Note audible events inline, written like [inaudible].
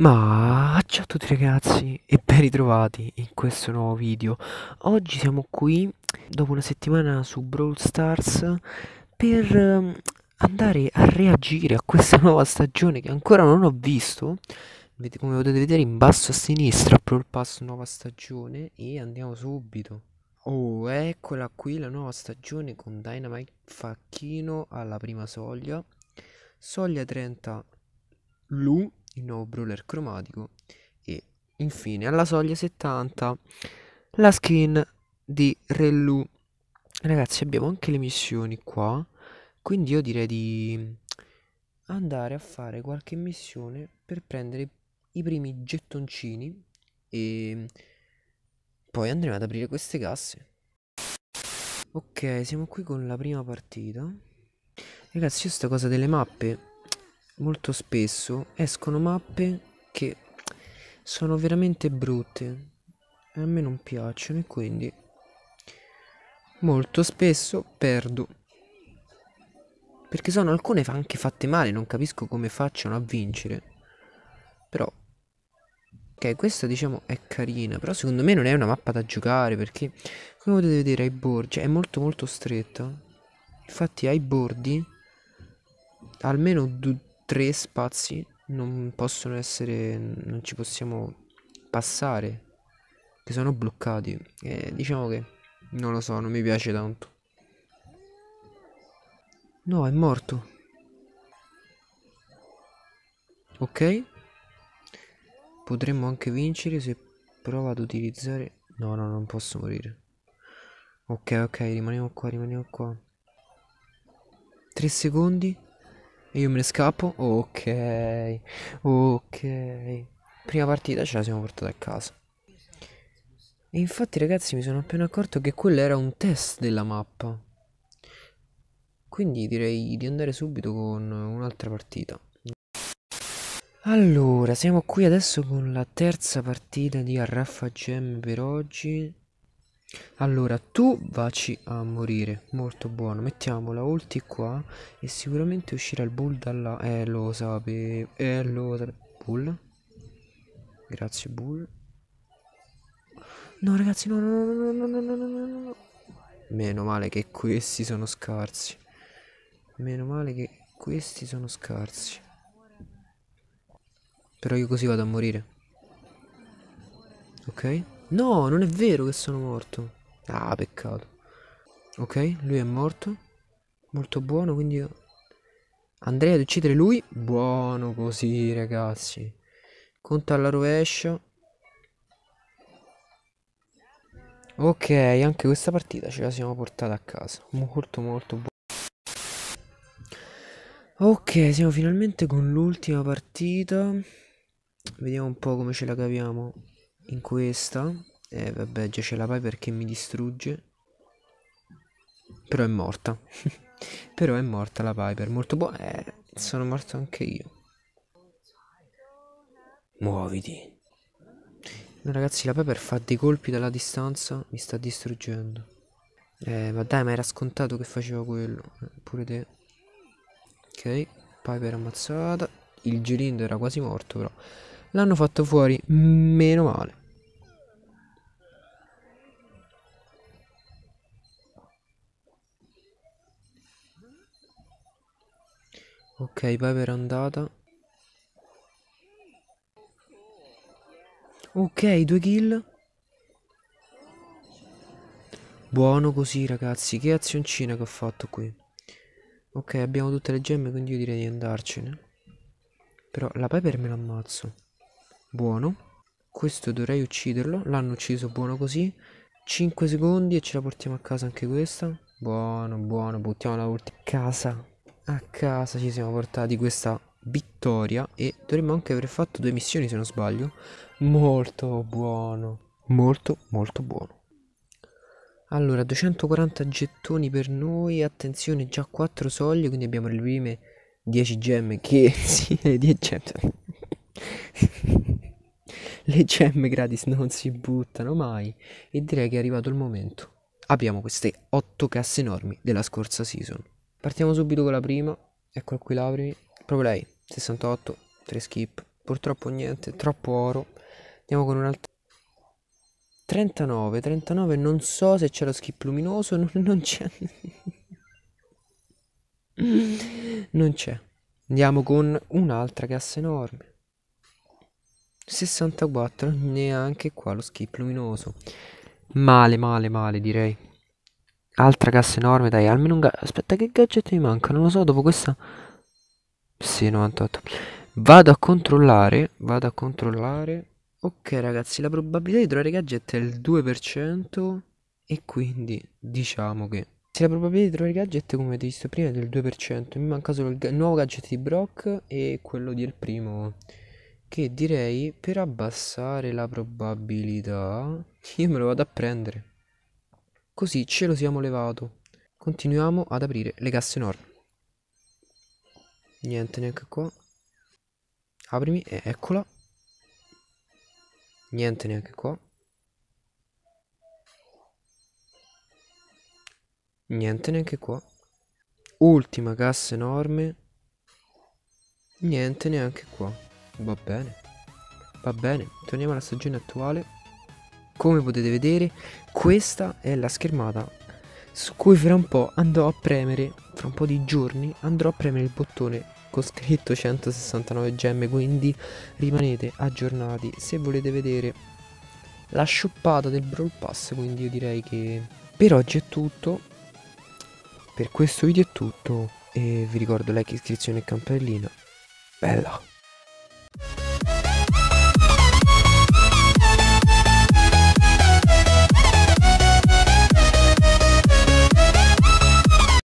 Ma ciao a tutti ragazzi e ben ritrovati in questo nuovo video Oggi siamo qui dopo una settimana su Brawl Stars per ehm, andare a reagire a questa [laughs] nuova stagione che ancora non ho visto Come potete vedere in basso a sinistra Brawl Pass nuova stagione e andiamo subito Oh eccola qui la nuova stagione con Dynamite Facchino alla prima soglia Soglia 30 Lu il nuovo brawler cromatico e infine alla soglia 70 la skin di Relu. Ragazzi abbiamo anche le missioni qua, quindi io direi di andare a fare qualche missione per prendere i primi gettoncini e poi andremo ad aprire queste casse. Ok, siamo qui con la prima partita. Ragazzi, io sta cosa delle mappe molto spesso escono mappe che sono veramente brutte e a me non piacciono e quindi molto spesso perdo perché sono alcune anche fatte male non capisco come facciano a vincere però ok questa diciamo è carina però secondo me non è una mappa da giocare perché come potete vedere ai bordi cioè, è molto molto stretta infatti ai bordi almeno due tre spazi non possono essere, non ci possiamo passare, che sono bloccati. E diciamo che non lo so, non mi piace tanto. No, è morto. Ok. Potremmo anche vincere se prova ad utilizzare... No, no, non posso morire. Ok, ok, rimaniamo qua, rimaniamo qua. 3 secondi. E io me ne scappo. Ok. Ok. Prima partita ce la siamo portata a casa. E infatti ragazzi mi sono appena accorto che quello era un test della mappa. Quindi direi di andare subito con un'altra partita. Allora, siamo qui adesso con la terza partita di Arraffa Gem per oggi. Allora, tu vaci a morire. Molto buono. Mettiamo la ulti qua. E sicuramente uscirà il bull dalla... Eh, lo sapevo. Eh, lo sapevo. Bull. Grazie, bull. No, ragazzi, no, no, no, no, no, no, no, no. Meno male che questi sono scarsi. Meno male che questi sono scarsi. Però io così vado a morire. Ok? No, non è vero che sono morto. Ah, peccato. Ok, lui è morto. Molto buono, quindi... Io... Andrei ad uccidere lui. Buono così, ragazzi. Conta alla rovescia. Ok, anche questa partita ce la siamo portata a casa. Molto, molto buono. Ok, siamo finalmente con l'ultima partita. Vediamo un po' come ce la caviamo. In questa eh, vabbè già ce la vai perché mi distrugge Però è morta [laughs] Però è morta la Piper Molto buona eh, Sono morto anche io Muoviti no, Ragazzi la Piper fa dei colpi dalla distanza Mi sta distruggendo eh, ma dai ma era scontato che faceva quello eh, Pure te Ok Piper ammazzata Il Gerindo era quasi morto però L'hanno fatto fuori, meno male. Ok, Piper è andata. Ok, due kill. Buono così, ragazzi. Che azioncina che ho fatto qui. Ok, abbiamo tutte le gemme, quindi io direi di andarcene. Però la Piper me l'ammazzo buono questo dovrei ucciderlo l'hanno ucciso buono così 5 secondi e ce la portiamo a casa anche questa buono buono buttiamo la volta a casa a casa ci siamo portati questa vittoria e dovremmo anche aver fatto due missioni se non sbaglio molto buono molto molto buono allora 240 gettoni per noi attenzione già 4 soglie quindi abbiamo le prime 10 gemme che [laughs] sì 10 gemme le gemme gratis non si buttano mai e direi che è arrivato il momento. Apriamo queste otto casse enormi della scorsa season. Partiamo subito con la prima, eccola qui l'aprimi, proprio lei, 68, 3 skip, purtroppo niente, troppo oro. Andiamo con un'altra 39, 39 non so se c'è lo skip luminoso, non, non c'è. non c'è. Andiamo con un'altra cassa enorme. 64 neanche qua lo skip luminoso male male male direi altra cassa enorme dai almeno un gadget aspetta che gadget mi manca non lo so dopo questa sì 98 vado a controllare vado a controllare ok ragazzi la probabilità di trovare gadget è il 2% e quindi diciamo che se la probabilità di trovare gadget come avete visto prima è del 2% mi manca solo il, il nuovo gadget di Brock e quello del primo che direi per abbassare la probabilità io me lo vado a prendere. Così ce lo siamo levato. Continuiamo ad aprire le casse nord. Niente neanche qua. Aprimi, eh, eccola. Niente neanche qua. Niente neanche qua. Ultima cassa enorme. Niente neanche qua. Va bene. Va bene, torniamo alla stagione attuale. Come potete vedere, questa è la schermata su cui fra un po' andrò a premere, fra un po' di giorni, andrò a premere il bottone con scritto 169 gemme, quindi rimanete aggiornati se volete vedere la scioppata del Brawl Pass, quindi io direi che per oggi è tutto, per questo video è tutto e vi ricordo like, iscrizione e campanellina. Bella!